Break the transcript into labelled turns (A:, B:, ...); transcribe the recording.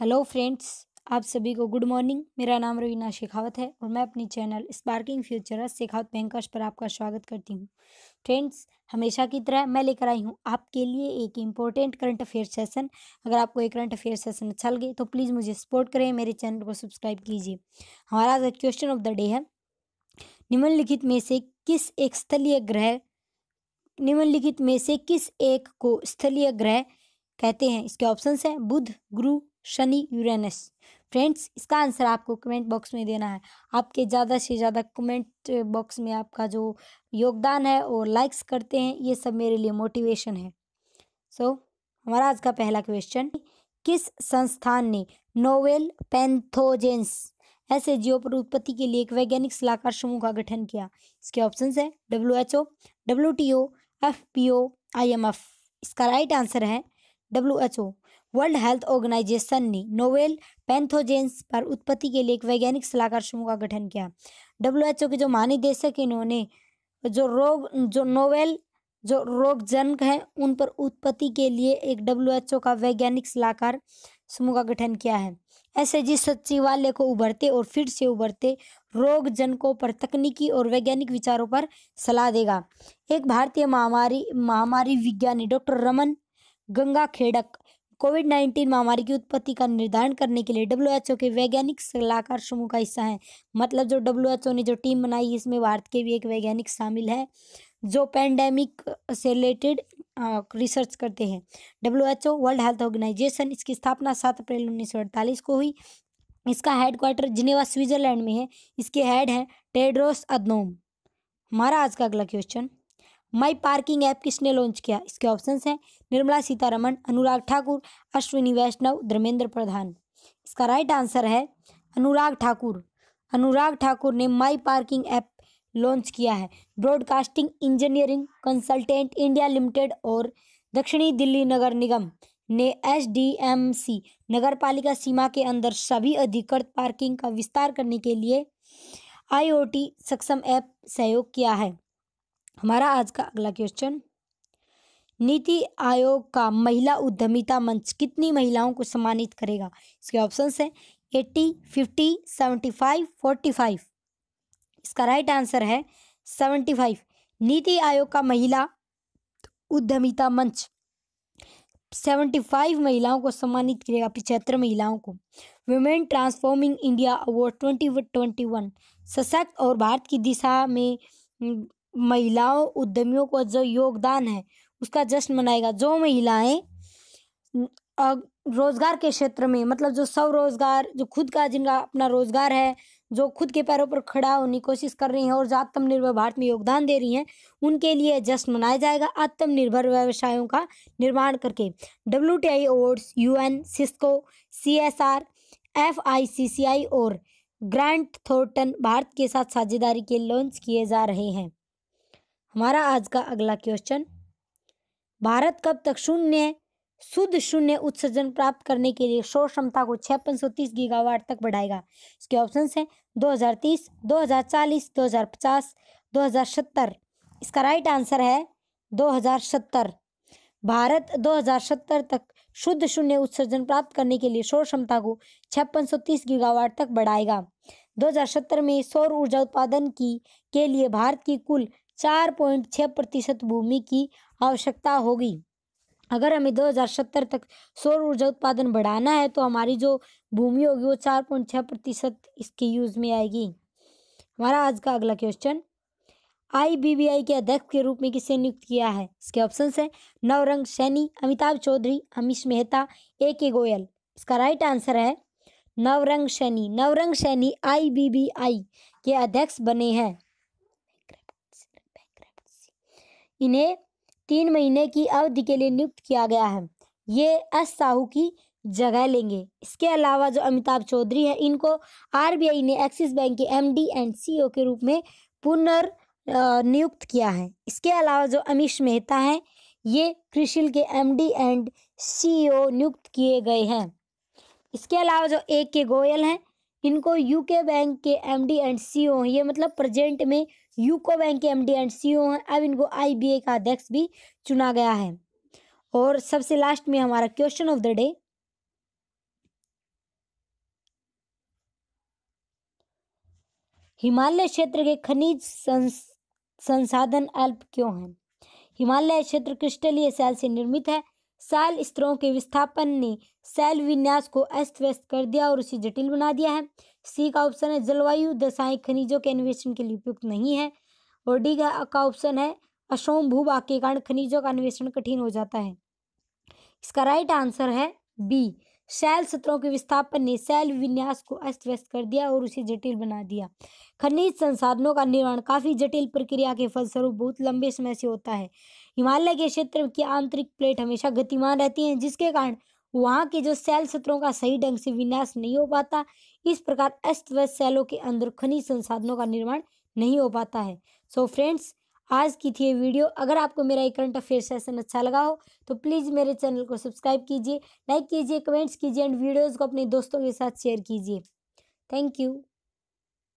A: Hello friends आप सभी को गुड मॉर्निंग मेरा नाम रवीना शेखावत है और मैं अपनी channel sparking future Shekhawat bankers पर आपका स्वागत करती हूँ फ्रेंड्स हमेशा की तरह मैं लेकर आई हूँ आपके लिए एक इम्पोर्टेंट करंट अफेयर सेशन अगर आपको एक करंट अफेयर सेशन अच्छा लगे तो प्लीज़ मुझे सपोर्ट करें मेरे चैनल को सब्सक्राइब कीजिए हमारा क्वेश्चन ऑफ द डे है निम्नलिखित में से किस एक स्थलीय ग्रह निम्नलिखित में से किस एक को स्थलीय ग्रह कहते हैं इसके ऑप्शंस हैं बुध गुरु शनि यूरेनस फ्रेंड्स इसका आंसर आपको कमेंट बॉक्स में देना है आपके ज़्यादा से ज़्यादा कमेंट बॉक्स में आपका जो योगदान है और लाइक्स करते हैं ये सब मेरे लिए मोटिवेशन है सो so, हमारा आज का पहला क्वेश्चन किस संस्थान ने नोवेल पैंथोजेंस ऐसे जीव पर उत्पत्ति के लिए एक वैज्ञानिक सलाहकार समूह का गठन किया इसके ऑप्शन है W H O W T O F P O I M F इसका राइट आंसर है W H O world health organisation ने नोवेल पैंथोजेंस पर उत्पत्ति के लिए एक वैज्ञानिक सलाहकार समूह का गठन किया डब्ल्यू एच ओ के जो महानिदेशक इन्होंने जो रोग जो नोवेल जो रोगजनक हैं उन पर उत्पत्ति के लिए एक डब्ल्यू एच ओ का वैज्ञानिक सलाहकार समूह का गठन किया है ऐसे जिस सचिवालय को उभरते और फिर से उभरते रोग जनकों पर तकनीकी और वैज्ञानिक विचारों पर सलाह देगा एक भारतीय महामारी महामारी विज्ञानी doctor Raman Gangakhedkar COVID nineteen महामारी की उत्पत्ति का निर्धारण करने के लिए डब्ल्यू के वैज्ञानिक सलाहकार समूह का हिस्सा है मतलब जो डब्ल्यू ने जो टीम बनाई इसमें भारत के भी एक वैज्ञानिक शामिल है जो पैंडेमिक से रिलेटेड रिसर्च करते हैं W H O world health organisation इसकी स्थापना सात अप्रैल उन्नीस को हुई इसका हेडक्वार्टर जिनेवा स्विट्जरलैंड में है इसके हेड हैं टेड्रोस अदनोम हमारा आज का अगला क्वेश्चन माई पार्किंग ऐप किसने लॉन्च किया इसके ऑप्शंस हैं निर्मला सीतारमण अनुराग ठाकुर अश्विनी वैष्णव धर्मेंद्र प्रधान इसका राइट आंसर है अनुराग ठाकुर अनुराग ठाकुर ने माई पार्किंग ऐप लॉन्च किया है broadcasting engineering consultant India limited और दक्षिणी दिल्ली नगर निगम ने एच डी एम सी नगर पालिका सीमा के अंदर सभी अधिकृत पार्किंग का विस्तार करने के लिए आई ओ टी सक्षम ऐप सहयोग किया है हमारा आज का अगला क्वेश्चन नीति आयोग का महिला उद्यमिता मंच कितनी महिलाओं को सम्मानित करेगा इसके ऑप्शन है eighty fifty seventy five forty five इसका राइट आंसर है सेवेंटी फाइव नीति आयोग का महिला उद्यमिता मंच सेवेंटी फाइव महिलाओं को सम्मानित करेगा पिछहत्तर महिलाओं को women transforming India award twenty twenty one सशक्त और भारत की दिशा में महिलाओं उद्यमियों को जो योगदान है उसका जश्न मनाएगा जो महिलाएं रोजगार के क्षेत्र में मतलब जो स्वरोजगार जो खुद का जिनका अपना रोजगार है जो खुद के पैरों पर खड़ा होने की कोशिश कर रही हैं और जो आत्मनिर्भर भारत में योगदान दे रही हैं उनके लिए जश्न मनाया जाएगा आत्मनिर्भर व्यवसायों का निर्माण करके W T I awards U N Cisco C S R F I C C I और ग्रैंड थोर्टन भारत के साथ साझेदारी के लॉन्च किए जा रहे हैं हमारा आज का अगला क्वेश्चन भारत कब तक शून्य शुद्ध शून्य उत्सर्जन प्राप्त करने के लिए सौर क्षमता को छप्पन सौ तीस गीगावाट तक बढ़ाएगा इसके ऑप्शन हैं 2030, 2040, 2050, 2070। इसका राइट आंसर है 2070। भारत 2070 तक शुद्ध शून्य उत्सर्जन प्राप्त करने के लिए सौर क्षमता को छप्पन सौ तीस गीगावाट तक बढ़ाएगा 2070 में सौर ऊर्जा उत्पादन की के लिए भारत की कुल चार पॉइंट छः प्रतिशत भूमि की आवश्यकता होगी अगर हमें 2070 तक सौर ऊर्जा उत्पादन बढ़ाना है तो हमारी जो भूमि होगी वो चार पॉइंट छः प्रतिशत इसके यूज़ में आएगी हमारा आज का अगला क्वेश्चन आईबीबीआई के अध्यक्ष के रूप में किसे नियुक्त किया है इसके ऑप्शन है नवरंग सैनी अमिताभ चौधरी अमीश मेहता ए के गोयल इसका राइट आंसर है नवरंग सैनी नवरंग सैनी आई के अध्यक्ष बने हैं इन्हें तीन महीने की अवधि के लिए नियुक्त किया गया है ये एस साहू की जगह लेंगे इसके अलावा जो अमिताभ चौधरी है इनको आरबीआई ने एक्सिस बैंक के एमडी एंड सीईओ के रूप में पुनर् नियुक्त किया है इसके अलावा जो अमीश मेहता हैं ये क्रिशिल के एमडी एंड सीईओ नियुक्त किए गए हैं इसके अलावा जो ए के गोयल हैं इनको यूके बैंक के एमडी एंड सीईओ ये मतलब प्रेजेंट में यूको बैंक के एमडी एंड सीईओ हैं अब इनको आईबीए का अध्यक्ष भी चुना गया है और सबसे लास्ट में हमारा question of the day Himalaya क्षेत्र के खनिज संस, संसाधन अल्प क्यों हैं हिमालय क्षेत्र क्रिस्टलीय सेल से निर्मित है शैल स्तरों के विस्थापन ने शैल विन्यास को अस्त व्यस्त कर दिया और उसे जटिल बना दिया है सी का ऑप्शन है जलवायु दशाएं खनिजों के अन्वेषण के लिए उपयुक्त नहीं है और डी का ऑप्शन है अशोम भूभाग के कारण खनिजों का अन्वेषण कठिन हो जाता है इसका राइट आंसर है बी शैल सत्रों के विस्थापन ने शैल विन्यास को अस्त व्यस्त कर दिया और उसे जटिल बना दिया खनिज संसाधनों का निर्माण काफ़ी जटिल प्रक्रिया के फलस्वरूप बहुत लंबे समय से होता है हिमालय के क्षेत्र की आंतरिक प्लेट हमेशा गतिमान रहती है जिसके कारण वहाँ के जो सेल सत्रों का सही ढंग से विन्यास नहीं हो पाता इस प्रकार अस्त व्यस्त सेलों के अंदर खनिज संसाधनों का निर्माण नहीं हो पाता है सो so फ्रेंड्स आज की थी ये वीडियो अगर आपको मेरा ये करंट अफेयर सेशन अच्छा लगा हो तो प्लीज़ मेरे चैनल को सब्सक्राइब कीजिए लाइक कीजिए कमेंट्स कीजिए एंड वीडियोज़ को अपने दोस्तों के साथ शेयर कीजिए थैंक यू